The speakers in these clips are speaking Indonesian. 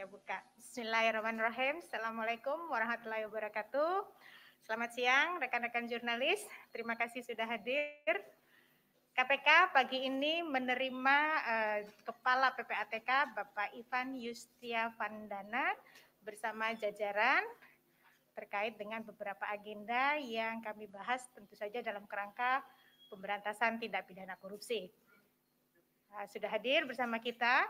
saya buka. Bismillahirrahmanirrahim. Assalamualaikum warahmatullahi wabarakatuh. Selamat siang rekan-rekan jurnalis. Terima kasih sudah hadir. KPK pagi ini menerima eh, Kepala PPATK Bapak Ivan Yustia Vandana bersama jajaran terkait dengan beberapa agenda yang kami bahas tentu saja dalam kerangka pemberantasan tindak pidana korupsi. Eh, sudah hadir bersama kita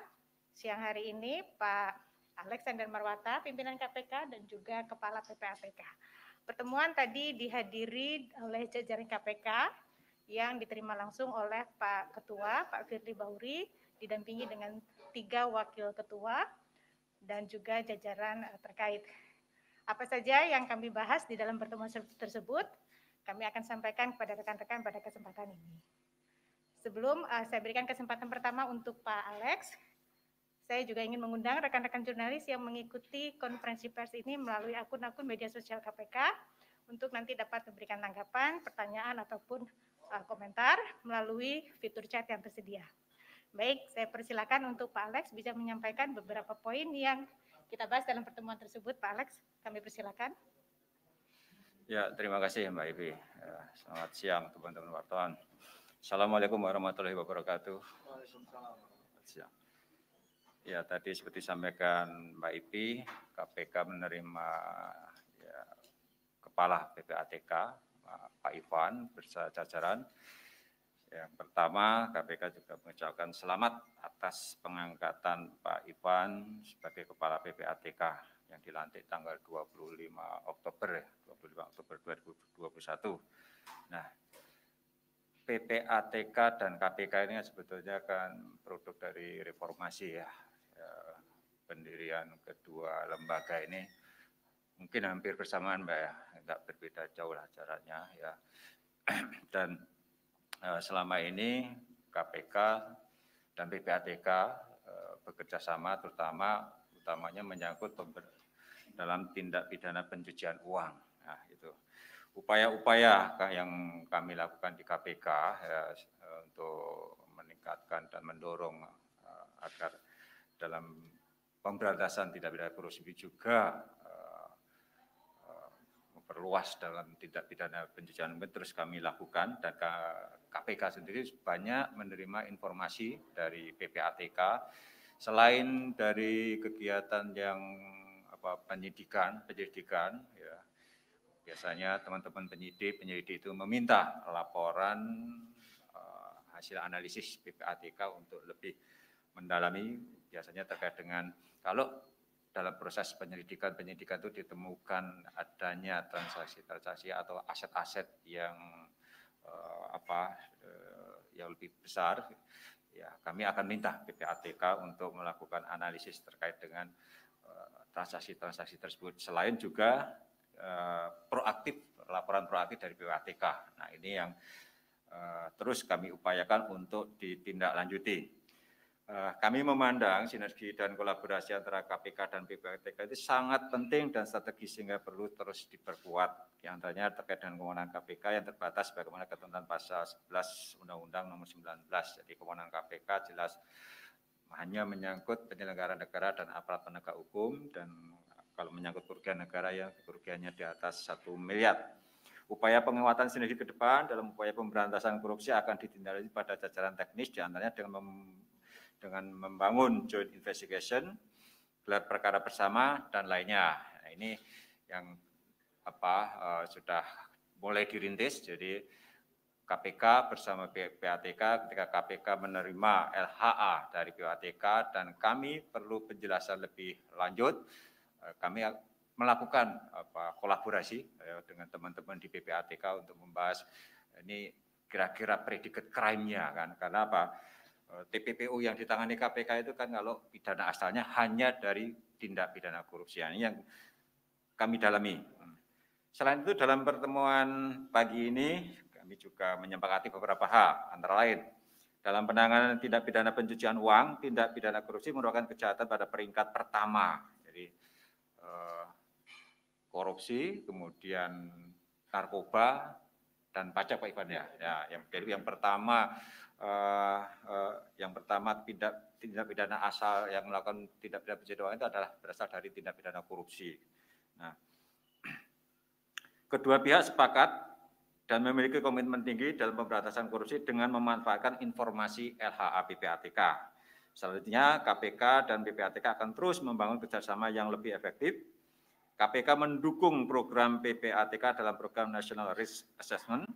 siang hari ini Pak Alexander Marwata, pimpinan KPK dan juga Kepala PPAPK. Pertemuan tadi dihadiri oleh jajaran KPK yang diterima langsung oleh Pak Ketua, Pak Firly Bahuri, didampingi dengan tiga wakil ketua dan juga jajaran eh, terkait. Apa saja yang kami bahas di dalam pertemuan tersebut, kami akan sampaikan kepada rekan-rekan pada kesempatan ini. Sebelum eh, saya berikan kesempatan pertama untuk Pak Alex, saya juga ingin mengundang rekan-rekan jurnalis yang mengikuti konferensi pers ini melalui akun-akun media sosial KPK untuk nanti dapat memberikan tanggapan, pertanyaan, ataupun uh, komentar melalui fitur chat yang tersedia. Baik, saya persilakan untuk Pak Alex bisa menyampaikan beberapa poin yang kita bahas dalam pertemuan tersebut. Pak Alex, kami persilakan. Ya, terima kasih Mbak Ibi. Eh, selamat siang teman-teman wartawan. Assalamualaikum warahmatullahi wabarakatuh. Waalaikumsalam. Selamat siang. Ya tadi seperti sampaikan Mbak Ipi, KPK menerima ya, Kepala PPATK Pak Ivan bersama jajaran. Yang pertama KPK juga mengucapkan selamat atas pengangkatan Pak Ivan sebagai Kepala PPATK yang dilantik tanggal 25 Oktober 25 Oktober 2021. Nah, PPATK dan KPK ini kan sebetulnya kan produk dari reformasi ya pendirian kedua lembaga ini mungkin hampir bersamaan Mbak ya, nggak berbeda jauh lah caranya ya. Dan eh, selama ini KPK dan PPATK eh, bekerja sama terutama utamanya menyangkut dalam tindak pidana pencucian uang. Nah, itu upaya-upaya yang kami lakukan di KPK ya, eh, untuk meningkatkan dan mendorong agar dalam pemberantasan tindak pidana korupsi juga eh, eh, memperluas dalam tindak pidana pencucian uang terus kami lakukan dan KPK sendiri banyak menerima informasi dari PPATK selain dari kegiatan yang apa penyidikan penyidikan ya biasanya teman-teman penyidik penyidik itu meminta laporan uh, hasil analisis PPATK untuk lebih mendalami biasanya terkait dengan kalau dalam proses penyelidikan-penyelidikan itu ditemukan adanya transaksi-transaksi atau aset-aset yang uh, apa uh, yang lebih besar, ya kami akan minta PPATK untuk melakukan analisis terkait dengan eh, transaksi-transaksi uh, tersebut. Selain juga uh, proaktif laporan proaktif dari PPATK. Nah ini yang uh, terus kami upayakan untuk ditindaklanjuti Eh, kami memandang sinergi dan kolaborasi antara KPK dan PPATK itu sangat penting dan strategi sehingga perlu terus diperkuat. Di antaranya terkait dengan kewenangan KPK yang terbatas bagaimana ketentuan pasal 11 Undang-Undang nomor 19. Jadi kewenangan KPK jelas hanya menyangkut penyelenggara negara dan aparat penegak hukum dan kalau menyangkut kerugian negara yang kerugiannya di atas 1 miliar. Upaya penguatan sinergi ke depan dalam upaya pemberantasan korupsi akan ditindaklanjuti pada jajaran teknis diantaranya dengan dengan membangun joint investigation, gelar perkara bersama dan lainnya. Nah, ini yang apa uh, sudah mulai dirintis. Jadi KPK bersama PATK ketika KPK menerima LHA dari PATK dan kami perlu penjelasan lebih lanjut. Eh, kami melakukan apa kolaborasi eh, dengan teman-teman di PPATK untuk membahas ini kira-kira predikat crime-nya kan karena apa Eh, TPPU yang ditangani KPK itu kan kalau pidana asalnya hanya dari tindak pidana korupsi nah, ini yang kami dalami. Hmm. Selain itu dalam pertemuan pagi ini kami juga menyepakati beberapa hal antara lain dalam penanganan tindak pidana pencucian uang, tindak pidana korupsi merupakan kejahatan pada peringkat pertama. Jadi eh, korupsi, kemudian narkoba dan pajak Pak Ivan ya. ya yang jadi yang pertama uh, uh, yang pertama tindak tindak pidana asal yang melakukan tindak pidana pencucian itu adalah berasal dari tindak pidana korupsi. Nah, kedua pihak sepakat dan memiliki komitmen tinggi dalam pemberantasan korupsi dengan memanfaatkan informasi LHA PPATK. Selanjutnya, KPK dan PPATK akan terus membangun kerjasama yang lebih efektif. KPK mendukung program PPATK dalam program National Risk Assessment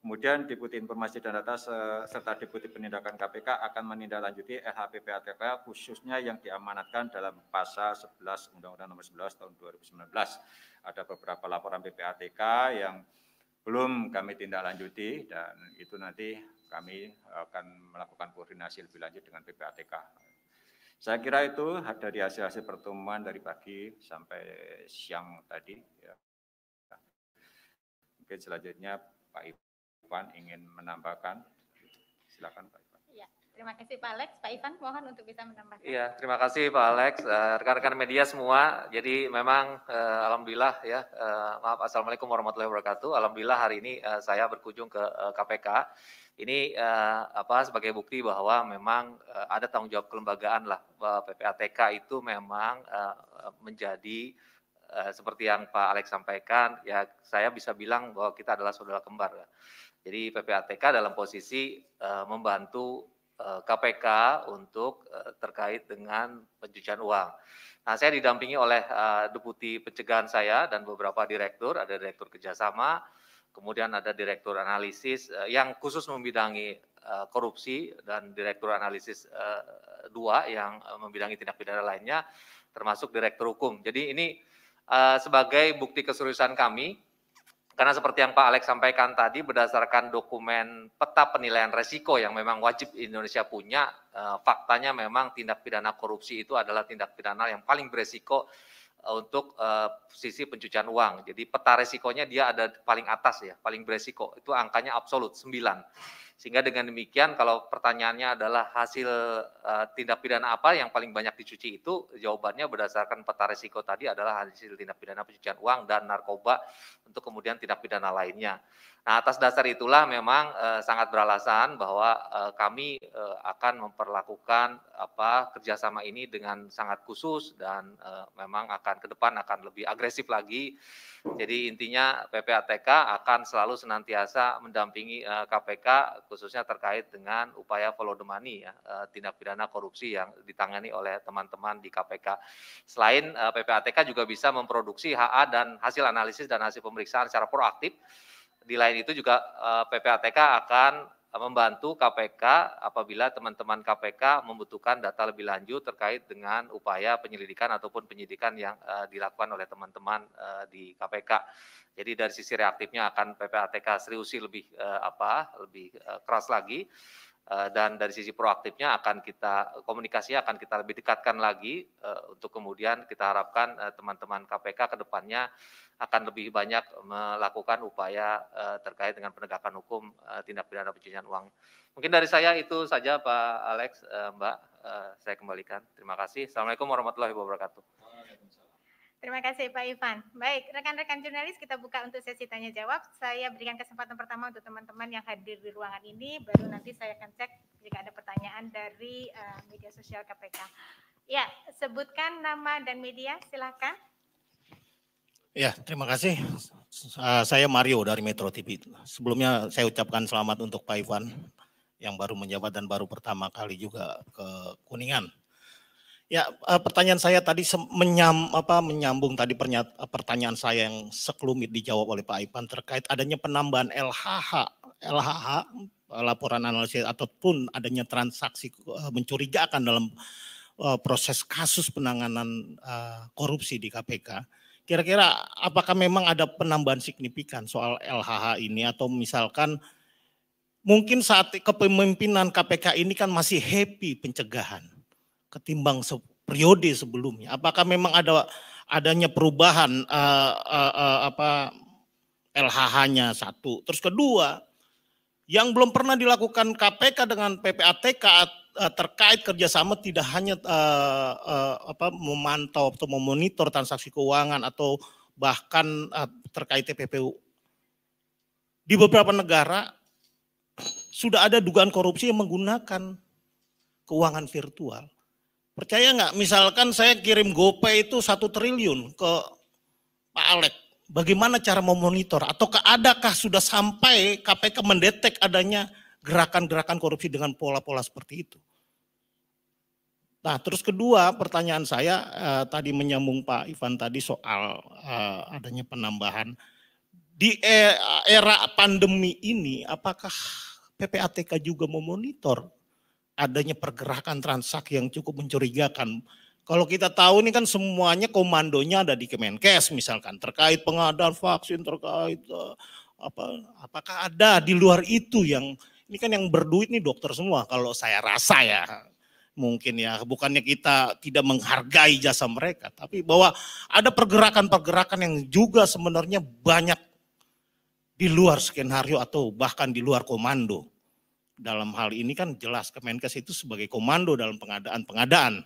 Kemudian Deputi Informasi dan Data serta Deputi Penindakan KPK akan menindaklanjuti LHPPATK khususnya yang diamanatkan dalam pasal 11 Undang-Undang Nomor 11 Tahun 2019. Ada beberapa laporan PPATK yang belum kami tindak lanjuti dan itu nanti kami e, akan melakukan koordinasi lebih lanjut dengan PPATK. Saya kira itu ada di hasil-hasil pertemuan dari pagi sampai siang tadi. Ya. Mungkin selanjutnya Pak Ibu. Ivan ingin menambahkan. Silakan Pak Ivan. Ya, terima kasih Pak Alex. Pak Ivan mohon untuk bisa menambahkan. Iya, terima kasih Pak Alex. Eh, rekan-rekan media semua, jadi memang eh, alhamdulillah ya, eh, maaf Assalamualaikum warahmatullahi wabarakatuh. Alhamdulillah hari ini saya berkunjung ke KPK. Ini eh, apa sebagai bukti bahwa memang eh, ada tanggung jawab kelembagaan lah. PPATK itu memang eh, menjadi eh, seperti yang Pak Alex sampaikan, ya saya bisa bilang bahwa kita adalah saudara kembar. Ya. Jadi PPATK dalam posisi eh, membantu eh, KPK untuk eh, terkait dengan pencucian uang. Nah, saya didampingi oleh eh, deputi pencegahan saya dan beberapa direktur, ada direktur kerjasama, kemudian ada direktur analisis eh, yang khusus membidangi eh, korupsi dan direktur analisis uh, dua yang eh, membidangi tindak pidana lainnya, termasuk direktur hukum. Jadi ini Eh, sebagai bukti keseriusan kami karena seperti yang Pak Alex sampaikan tadi berdasarkan dokumen peta penilaian resiko yang memang wajib Indonesia punya, eh, faktanya memang tindak pidana korupsi itu adalah tindak pidana yang paling beresiko eh, untuk eh, sisi pencucian uang. Jadi peta resikonya dia ada paling atas ya, paling beresiko. Itu angkanya absolut 9. Sehingga dengan demikian kalau pertanyaannya adalah hasil uh, tindak pidana apa yang paling banyak dicuci itu, jawabannya berdasarkan peta risiko tadi adalah hasil tindak pidana pencucian uang dan narkoba untuk kemudian tindak pidana lainnya. Nah atas dasar itulah memang uh, sangat beralasan bahwa uh, kami uh, akan memperlakukan apa kerjasama ini dengan sangat khusus dan uh, memang akan ke depan akan lebih agresif lagi. Jadi intinya PPATK akan selalu senantiasa mendampingi uh, KPK khususnya terkait dengan upaya follow the money ya, eh, tindak pidana korupsi yang ditangani oleh teman-teman di KPK. Selain eh, PPATK juga bisa memproduksi HA dan hasil analisis dan hasil pemeriksaan secara proaktif. Di lain itu juga eh, PPATK akan membantu KPK apabila teman-teman KPK membutuhkan data lebih lanjut terkait dengan upaya penyelidikan ataupun penyidikan yang uh, dilakukan oleh teman-teman uh, di KPK. Jadi dari sisi reaktifnya akan PPATK seriusi lebih uh, apa lebih uh, keras lagi. Eh, dan dari sisi proaktifnya akan kita komunikasi akan kita lebih dekatkan lagi eh, untuk kemudian kita harapkan eh, teman-teman KPK ke depannya akan lebih banyak melakukan upaya terkait dengan penegakan hukum tindak pidana pencucian uang. Mungkin dari saya itu saja Pak Alex, Mbak, saya kembalikan. Terima kasih. Assalamualaikum warahmatullahi wabarakatuh. Terima kasih Pak Ivan. Baik, rekan-rekan jurnalis kita buka untuk sesi tanya jawab. Saya berikan kesempatan pertama untuk teman-teman yang hadir di ruangan ini, baru nanti saya akan cek jika ada pertanyaan dari uh, media sosial KPK. Ya, sebutkan nama dan media, silakan. Ya, terima kasih. Eh, saya Mario dari Metro TV. Sebelumnya saya ucapkan selamat untuk Pak Ivan yang baru menjabat dan baru pertama kali juga ke Kuningan. Ya, eh, pertanyaan saya tadi menyam, apa, menyambung tadi pernyata, pertanyaan saya yang sekelumit dijawab oleh Pak Ipan terkait adanya penambahan LHH, LHH eh, laporan analisis ataupun adanya transaksi eh, mencurigakan dalam proses kasus penanganan korupsi di KPK. Kira-kira apakah memang ada penambahan signifikan soal LHH ini atau misalkan mungkin saat kepemimpinan KPK ini kan masih happy pencegahan ketimbang periode sebelumnya? Apakah memang ada adanya perubahan uh, uh, uh, apa LHH-nya satu. Terus kedua, yang belum pernah dilakukan KPK dengan PPATK terkait kerjasama tidak hanya uh, uh, apa, memantau atau memonitor transaksi keuangan atau bahkan uh, terkait TPPU. Di beberapa negara sudah ada dugaan korupsi yang menggunakan keuangan virtual. Percaya nggak? Misalkan saya kirim GoPay itu satu triliun ke Pak Alek. Bagaimana cara memonitor? Atau adakah sudah sampai KPK mendetek adanya gerakan-gerakan korupsi dengan pola-pola seperti itu? Nah, terus kedua pertanyaan saya eh, tadi menyambung Pak Ivan tadi soal eh, adanya penambahan di e-, era pandemi ini, apakah PPATK juga memonitor adanya pergerakan transaksi yang cukup mencurigakan. Kalau kita tahu ini kan semuanya komandonya ada di Kemenkes misalkan terkait pengadaan vaksin terkait eh, apa apakah ada di luar itu yang ini kan yang berduit nih dokter semua kalau saya rasa ya mungkin ya bukannya kita tidak menghargai jasa mereka tapi bahwa ada pergerakan-pergerakan yang juga sebenarnya banyak di luar skenario atau bahkan di luar komando dalam hal ini kan jelas Kemenkes itu sebagai komando dalam pengadaan-pengadaan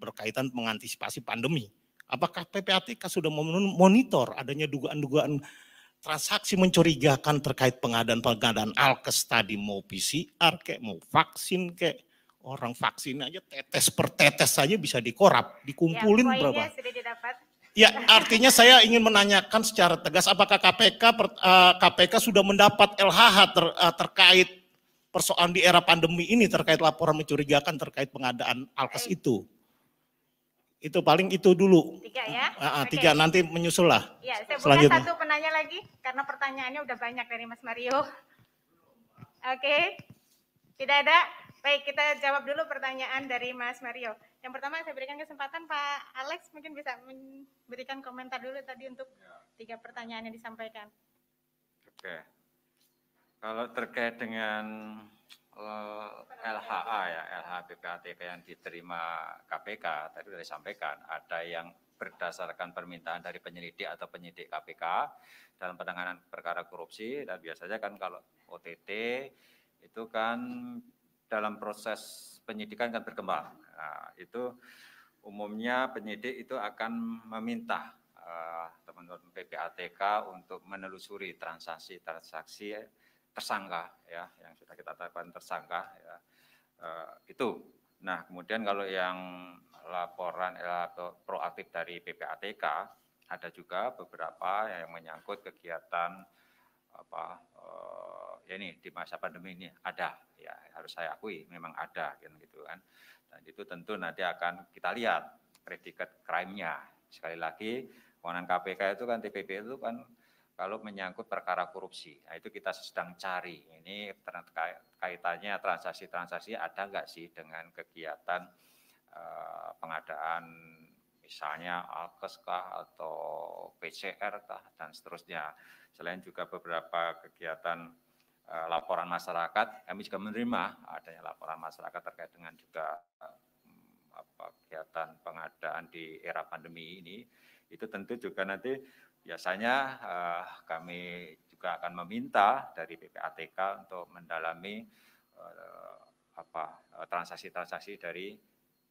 berkaitan mengantisipasi pandemi. Apakah PPATK sudah memonitor adanya dugaan-dugaan transaksi mencurigakan terkait pengadaan-pengadaan alkes tadi mau PCR kayak mau vaksin kayak orang vaksin aja tetes per tetes saja bisa dikorap, dikumpulin ya, berapa? Sudah didapat. Ya, artinya saya ingin menanyakan secara tegas apakah KPK uh, eh, KPK sudah mendapat LHH ter, uh, terkait persoalan di era pandemi ini terkait laporan mencurigakan terkait pengadaan alkes itu. Itu paling itu dulu. Tiga ya? Uh, ah, uh, ah, okay. Tiga, nanti menyusul lah. Ya, saya Selanjutnya. punya satu penanya lagi, karena pertanyaannya udah banyak dari Mas Mario. Oke, okay. tidak ada? Baik, kita jawab dulu pertanyaan dari Mas Mario. Yang pertama saya berikan kesempatan Pak Alex mungkin bisa memberikan komentar dulu tadi untuk tiga pertanyaan yang disampaikan. Oke. Okay. Kalau terkait dengan eh, LHA ya, LHA PPATK yang diterima KPK, tadi sudah disampaikan, ada yang berdasarkan permintaan dari penyelidik atau penyidik KPK dalam penanganan perkara korupsi, dan biasanya kan kalau OTT itu kan dalam proses penyidikan kan berkembang. Nah, itu umumnya penyidik itu akan meminta eh, teman-teman uh, PPATK untuk menelusuri transaksi-transaksi tersangka ya yang sudah kita tetapkan tersangka ya. Eh, itu nah kemudian kalau yang laporan eh, proaktif dari PPATK ada juga beberapa yang menyangkut kegiatan apa ya ini di masa pandemi ini ada ya harus saya akui memang ada kan, gitu kan dan itu tentu nanti akan kita lihat predikat crime-nya sekali lagi kewenangan KPK itu kan TPP itu kan kalau menyangkut perkara korupsi. Nah, itu kita sedang cari. Ini kaitannya transaksi-transaksi ada nggak sih dengan kegiatan eh, pengadaan misalnya Alkes kah atau PCR kah dan seterusnya. Selain juga beberapa kegiatan eh, laporan masyarakat, kami juga menerima adanya laporan masyarakat terkait dengan juga eh, kegiatan pengadaan di era pandemi ini. Itu tentu juga nanti Biasanya uh, kami juga akan meminta dari PPATK untuk mendalami eh, apa eh, transaksi-transaksi dari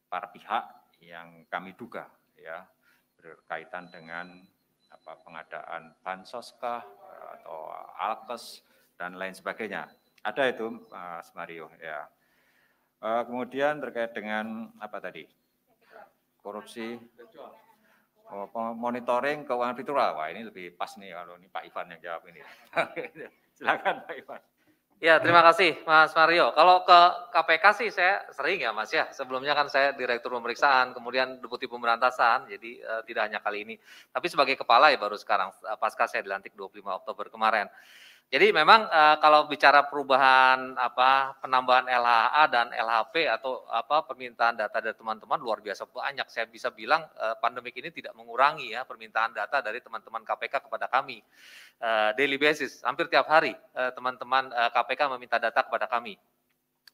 para pihak yang kami duga ya berkaitan dengan apa pengadaan bansos kah atau alkes dan lain sebagainya. Ada itu Mas Mario ya. Kemudian terkait dengan apa tadi? Korupsi monitoring keuangan fitural. Wah ini lebih pas nih kalau ini Pak Ivan yang jawab ini. Silakan Pak Ivan. Ya terima kasih Mas Mario. Kalau ke KPK sih saya sering ya Mas ya. Sebelumnya kan saya direktur pemeriksaan, kemudian deputi pemberantasan, jadi eh, tidak hanya kali ini. Tapi sebagai kepala ya baru sekarang eh, pasca saya dilantik 25 Oktober kemarin. Jadi memang uh, kalau bicara perubahan apa penambahan LHA dan LHP atau apa permintaan data dari teman-teman luar biasa banyak. Saya bisa bilang uh, pandemik ini tidak mengurangi ya permintaan data dari teman-teman KPK kepada kami uh, daily basis. Hampir tiap hari teman-teman uh, KPK meminta data kepada kami.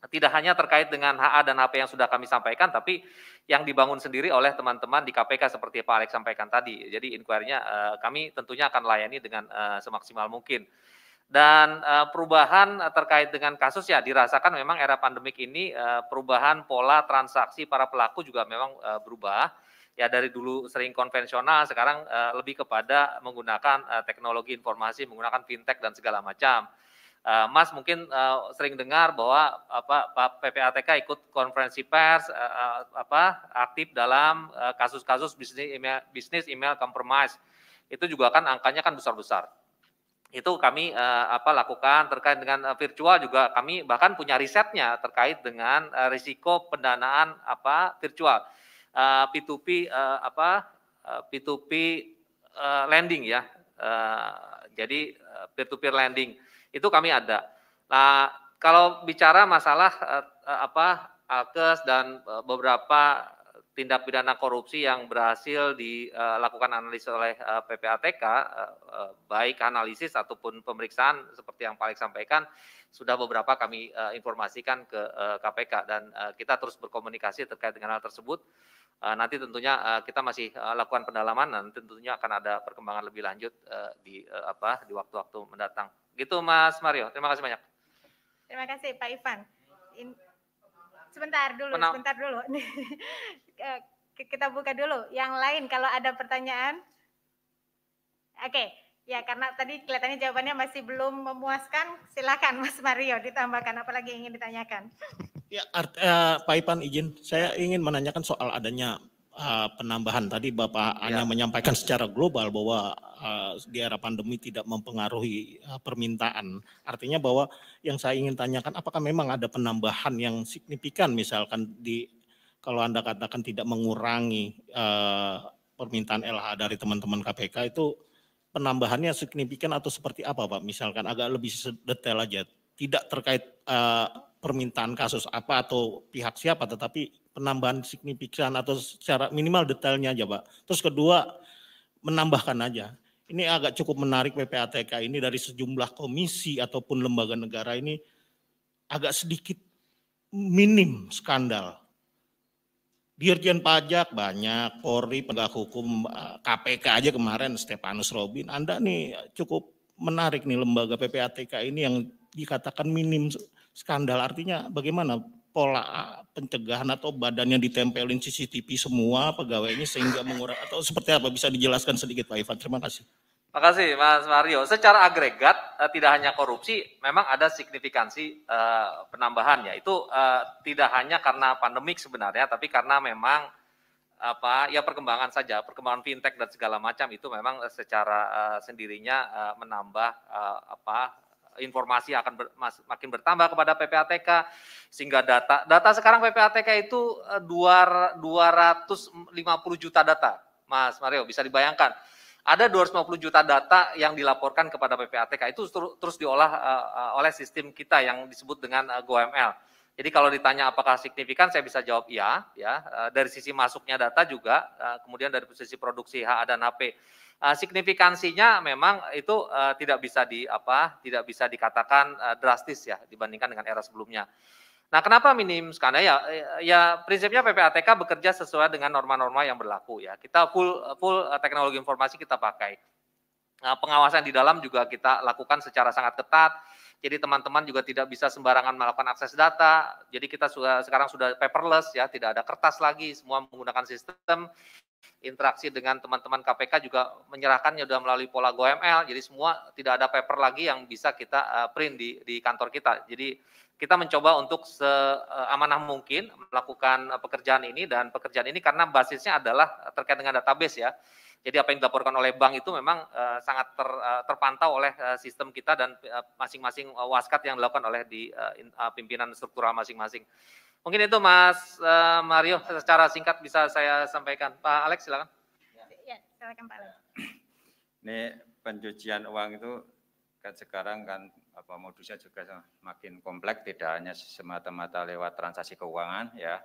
Tidak hanya terkait dengan HA dan HP yang sudah kami sampaikan, tapi yang dibangun sendiri oleh teman-teman di KPK seperti Pak Alex sampaikan tadi. Jadi inquiry-nya kami tentunya akan layani dengan uh, semaksimal mungkin dan eh, perubahan eh, terkait dengan kasus ya dirasakan memang era pandemik ini eh, perubahan pola transaksi para pelaku juga memang berubah ya dari dulu sering konvensional sekarang lebih kepada menggunakan teknologi informasi menggunakan fintech dan segala macam Mas mungkin sering dengar bahwa apa Pak PPATK ikut konferensi pers apa aktif dalam kasus-kasus kasus -kasus bisnis email bisnis email compromise itu juga kan angkanya kan besar-besar itu kami uh, apa lakukan terkait dengan uh, virtual juga kami bahkan punya risetnya terkait dengan uh, risiko pendanaan apa virtual uh, P2P uh, apa uh, P2P uh, lending ya uh, jadi peer to peer lending itu kami ada. Nah kalau bicara masalah uh, apa Alkes dan beberapa tindak pidana korupsi yang berhasil dilakukan eh, analisis oleh eh, PPATK, eh, baik analisis ataupun pemeriksaan seperti yang Pak Alex sampaikan, sudah beberapa kami informasikan ke KPK dan kita terus berkomunikasi terkait dengan hal tersebut. Nanti tentunya kita masih lakukan pendalaman dan tentunya akan ada perkembangan lebih lanjut di apa di waktu-waktu mendatang. Gitu Mas Mario, terima kasih banyak. Terima kasih Pak Ivan sebentar dulu, Penang. sebentar dulu. Kita buka dulu yang lain kalau ada pertanyaan. Oke, okay. ya karena tadi kelihatannya jawabannya masih belum memuaskan, silakan Mas Mario ditambahkan apalagi lagi ingin ditanyakan. Ya, art, eh, Pak Ipan izin, saya ingin menanyakan soal adanya uh, penambahan tadi Bapak ya. hanya menyampaikan secara global bahwa Eh, di era pandemi tidak mempengaruhi eh, permintaan. Artinya bahwa yang saya ingin tanyakan apakah memang ada penambahan yang signifikan misalkan di kalau Anda katakan tidak mengurangi eh, permintaan LH dari teman-teman KPK itu penambahannya signifikan atau seperti apa Pak? Misalkan agak lebih detail aja. Tidak terkait permintaan kasus apa atau pihak siapa, tetapi penambahan signifikan atau secara minimal detailnya aja, Pak. Terus kedua, menambahkan aja ini agak cukup menarik PPATK ini dari sejumlah komisi ataupun lembaga negara ini agak sedikit minim skandal. Dirjen Pajak banyak, Polri, penegak hukum, KPK eh, aja kemarin Stepanus Robin. Anda nih cukup menarik nih lembaga PPATK ini yang dikatakan minim skandal. Artinya bagaimana pola pencegahan atau badannya ditempelin CCTV semua pegawainya sehingga mengurangi atau seperti apa bisa dijelaskan sedikit Pak Ivan terima kasih. Terima kasih Mas Mario. Secara agregat eh, tidak hanya korupsi, memang ada signifikansi eh, penambahan ya. Itu eh, tidak hanya karena pandemik sebenarnya, tapi karena memang apa ya perkembangan saja, perkembangan fintech dan segala macam itu memang eh, secara uh, sendirinya uh, menambah uh, apa informasi akan ber, mas, makin bertambah kepada PPATK sehingga data data sekarang PPATK itu 250 eh, juta data. Mas Mario bisa dibayangkan ada 250 juta data yang dilaporkan kepada PPATK itu terus diolah uh, oleh sistem kita yang disebut dengan uh, GoML. Jadi kalau ditanya apakah signifikan, saya bisa jawab iya, ya. Uh, dari sisi masuknya data juga, uh, kemudian dari sisi produksi HA dan HP Eh, signifikansinya memang itu uh, tidak bisa di apa tidak bisa dikatakan uh, drastis ya dibandingkan dengan era sebelumnya. Nah, kenapa minim? Karena ya ya prinsipnya PPATK bekerja sesuai dengan norma-norma yang berlaku ya. Kita full full teknologi informasi kita pakai. Nah, pengawasan di dalam juga kita lakukan secara sangat ketat. Jadi teman-teman juga tidak bisa sembarangan melakukan akses data. Jadi kita sudah, sekarang sudah paperless ya, tidak ada kertas lagi, semua menggunakan sistem interaksi dengan teman-teman KPK juga menyerahkannya sudah melalui pola GoML. Jadi semua tidak ada paper lagi yang bisa kita eh, print di, di kantor kita. Jadi kita mencoba untuk seamanah mungkin melakukan eh, pekerjaan ini dan pekerjaan ini karena basisnya adalah terkait dengan database ya. Jadi apa yang dilaporkan oleh bank itu memang eh, sangat ter, terpantau oleh sistem kita dan masing-masing uh, waskat yang dilakukan oleh di pimpinan struktural masing-masing. Mungkin itu Mas uh, Mario secara singkat bisa saya sampaikan. Pak Alex silakan. Ya, silakan Pak Alex. Ini pencucian uang itu kan sekarang kan apa modusnya juga makin kompleks tidak hanya semata-mata lewat transaksi keuangan ya.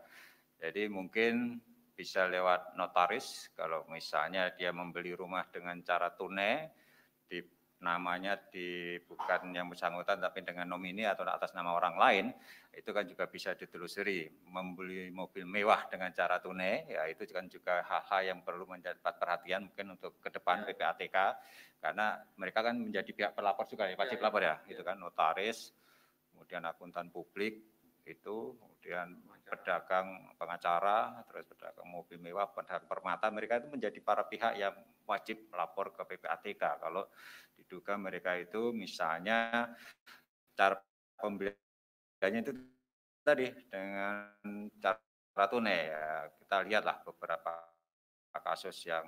Jadi mungkin bisa lewat notaris kalau misalnya dia membeli rumah dengan cara tunai di namanya di bukan yang bersangkutan tapi dengan nomini atau atas nama orang lain itu kan juga bisa ditelusuri membeli mobil mewah dengan cara tunai ya itu kan juga hal-hal yang perlu mendapat perhatian mungkin untuk ke depan ya. PPATK karena mereka kan menjadi pihak pelapor juga ya wajib ya, ya. lapor ya, itu ya. kan notaris kemudian akuntan publik itu kemudian pedagang pengacara terus pedagang mobil mewah pedagang permata mereka itu menjadi para pihak yang wajib melapor ke PPATK kalau diduga mereka itu misalnya cara pembeliannya itu tadi dengan cara tunai ya. Kita lihatlah beberapa kasus yang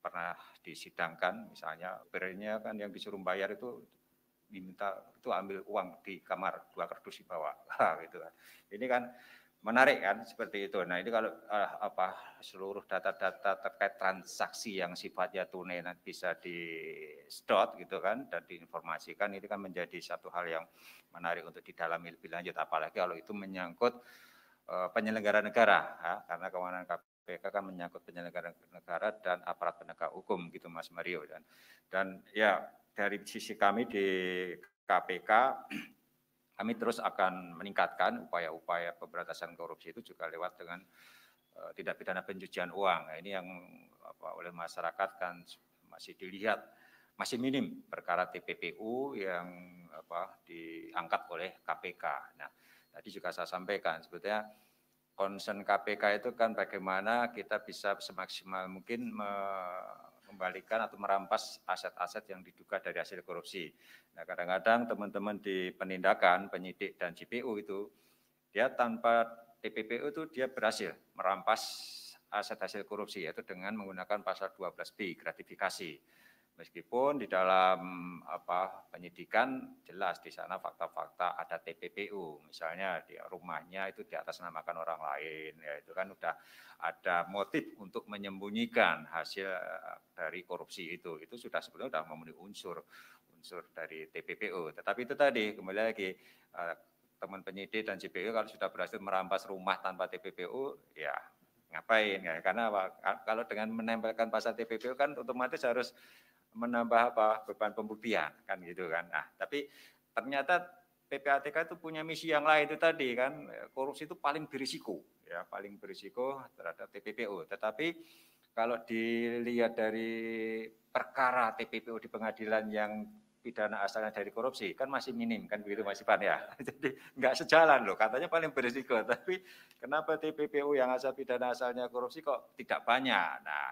pernah disidangkan misalnya akhirnya kan yang disuruh bayar itu diminta itu ambil uang di kamar dua kardus dibawa nah, gitu kan. Ini kan Menarik kan seperti itu. Nah, ini kalau uh, apa seluruh data-data terkait transaksi yang sifatnya tunai nanti bisa di sedot gitu kan dan diinformasikan ini kan menjadi satu hal yang menarik untuk didalami lebih lanjut apalagi kalau itu menyangkut uh, penyelenggara negara ya, karena kewenangan KPK kan menyangkut penyelenggara negara dan aparat penegak hukum gitu Mas Mario dan dan ya dari sisi kami di KPK kami terus akan meningkatkan upaya-upaya pemberantasan korupsi itu juga lewat dengan uh, eh, tidak pidana pencucian uang. Nah, ini yang apa, oleh masyarakat kan masih dilihat masih minim perkara TPPU yang apa diangkat oleh KPK. Nah, tadi juga saya sampaikan sebetulnya concern KPK itu kan bagaimana kita bisa semaksimal mungkin mengembalikan atau merampas aset-aset yang diduga dari hasil korupsi. Nah, kadang-kadang teman-teman di penindakan, penyidik dan JPU itu dia tanpa TPPU itu dia berhasil merampas aset hasil korupsi yaitu dengan menggunakan pasal 12B gratifikasi. Meskipun di dalam apa penyidikan jelas di sana fakta-fakta ada TPPU, misalnya di rumahnya itu di atas namakan orang lain, ya itu kan sudah ada motif untuk menyembunyikan hasil eh, dari korupsi itu, itu sudah sebelumnya sudah memenuhi unsur unsur dari TPPU. Tetapi itu tadi kembali lagi eh, teman penyidik dan JPU kalau sudah berhasil merampas rumah tanpa TPPU, ya ngapain ya karena kalau dengan menempelkan pasal TPPU kan otomatis harus menambah apa beban pembuktian kan gitu kan. Nah, tapi ternyata PPATK itu punya misi yang lain itu tadi kan korupsi itu paling berisiko ya paling berisiko terhadap TPPO. Tetapi kalau dilihat dari perkara TPPO di pengadilan yang pidana asalnya dari korupsi kan masih minim kan begitu Mas Ipan ya. Jadi nggak sejalan loh katanya paling berisiko tapi kenapa TPPU yang asal pidana asalnya korupsi kok tidak banyak. Nah,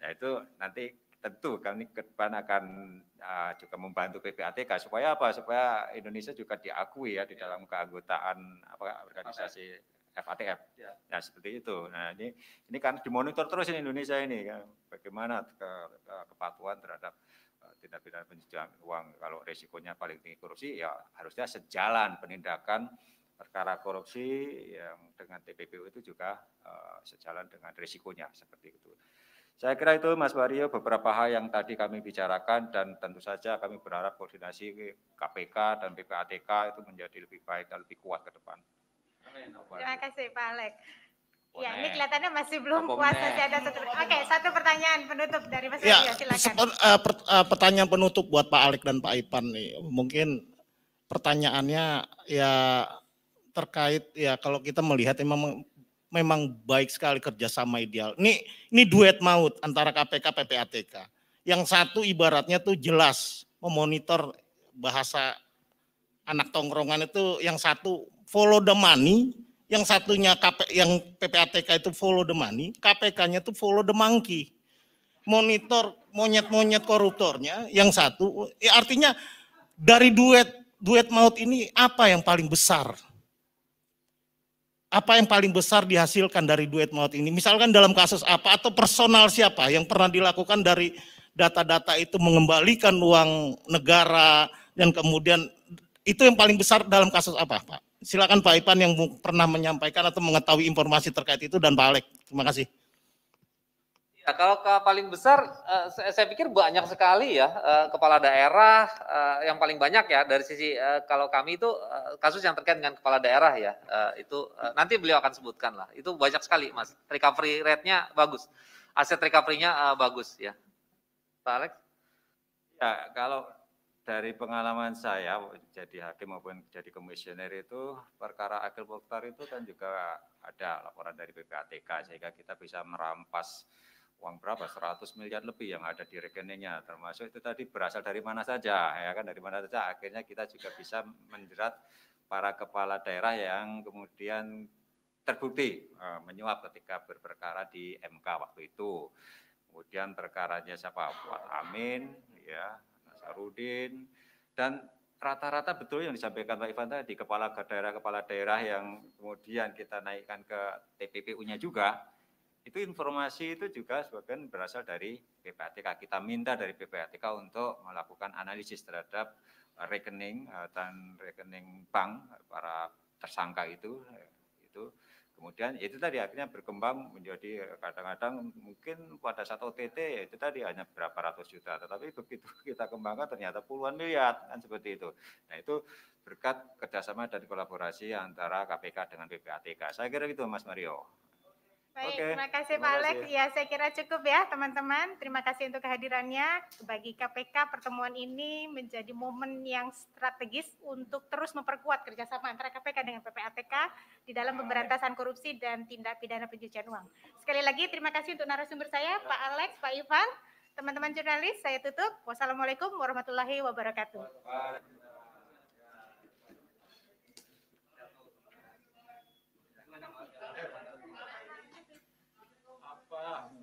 ya itu nanti tentu kami ke depan akan uh, juga membantu PPATK supaya apa supaya Indonesia juga diakui ya di iya. dalam keanggotaan apa organisasi FATF. Ya. Nah seperti itu. Nah ini ini kan dimonitor terus ini Indonesia ini ya. bagaimana ke, ke, kepatuhan terhadap uh, eh, tindak pidana pencucian uang kalau resikonya paling tinggi korupsi ya harusnya sejalan penindakan perkara korupsi yang dengan TPPU itu juga uh, sejalan dengan resikonya seperti itu. Saya kira itu Mas Wario beberapa hal yang tadi kami bicarakan dan tentu saja kami berharap koordinasi KPK dan PPATK itu menjadi lebih baik dan lebih kuat ke depan. Terima kasih Pak Alek. Ya, ini kelihatannya masih belum puas saja. ada satu. Oke, okay, satu pertanyaan penutup dari Mas ya, silakan. Uh, per, uh, pertanyaan penutup buat Pak Alek dan Pak Ipan nih. Mungkin pertanyaannya ya terkait ya kalau kita melihat memang memang baik sekali kerjasama ideal. Ini ini duet maut antara KPK PPATK. Yang satu ibaratnya tuh jelas memonitor bahasa anak tongkrongan itu yang satu follow the money, yang satunya KP, yang PPATK itu follow the money, KPK-nya tuh follow the monkey. Monitor monyet-monyet koruptornya, yang satu ya artinya dari duet duet maut ini apa yang paling besar? apa yang paling besar dihasilkan dari duet maut ini? Misalkan dalam kasus apa atau personal siapa yang pernah dilakukan dari data-data itu mengembalikan uang negara dan kemudian itu yang paling besar dalam kasus apa, Pak? Silakan Pak Ipan yang pernah menyampaikan atau mengetahui informasi terkait itu dan Pak Alek. Terima kasih. Nah, kalau ke paling besar, eh, saya, pikir banyak sekali ya eh, kepala daerah eh, yang paling banyak ya dari sisi kalau kami itu kasus yang terkait dengan kepala daerah ya itu nanti beliau akan sebutkan lah. Itu banyak sekali mas. Recovery rate-nya bagus, aset recovery-nya bagus ya. Pak Alex? Ya kalau dari pengalaman saya jadi hakim maupun jadi komisioner itu perkara akil mukhtar itu kan juga ada laporan dari PPATK sehingga kita bisa merampas uang berapa 100 miliar lebih yang ada di rekeningnya termasuk itu tadi berasal dari mana saja ya kan dari mana saja akhirnya kita juga bisa menjerat para kepala daerah yang kemudian terbukti uh, menyuap ketika berperkara di MK waktu itu kemudian perkaranya siapa Fuad Amin ya Nasarudin dan rata-rata betul yang disampaikan Pak Ivan tadi kepala daerah kepala daerah yang kemudian kita naikkan ke TPPU-nya juga itu informasi itu juga sebagian berasal dari PPATK. Kita minta dari PPATK untuk melakukan analisis terhadap eh, rekening eh, dan rekening bank eh, para tersangka itu itu kemudian ya itu tadi akhirnya berkembang menjadi kadang-kadang mungkin pada satu OTT ya itu tadi hanya berapa ratus juta tetapi begitu kita kembangkan ternyata puluhan miliar kan seperti itu nah itu berkat kerjasama dan kolaborasi antara KPK dengan PPATK saya kira gitu Mas Mario Baik, okay. terima kasih Pak Alex. Ya, saya kira cukup ya teman-teman. Terima kasih untuk kehadirannya. Bagi KPK, pertemuan ini menjadi momen yang strategis untuk terus memperkuat kerjasama antara KPK dengan PPATK di dalam pemberantasan korupsi dan tindak pidana pencucian uang. Sekali lagi, terima kasih untuk narasumber saya, ya. Pak Alex, Pak Ivan, teman-teman jurnalis. Saya tutup. Wassalamualaikum warahmatullahi wabarakatuh. 거야.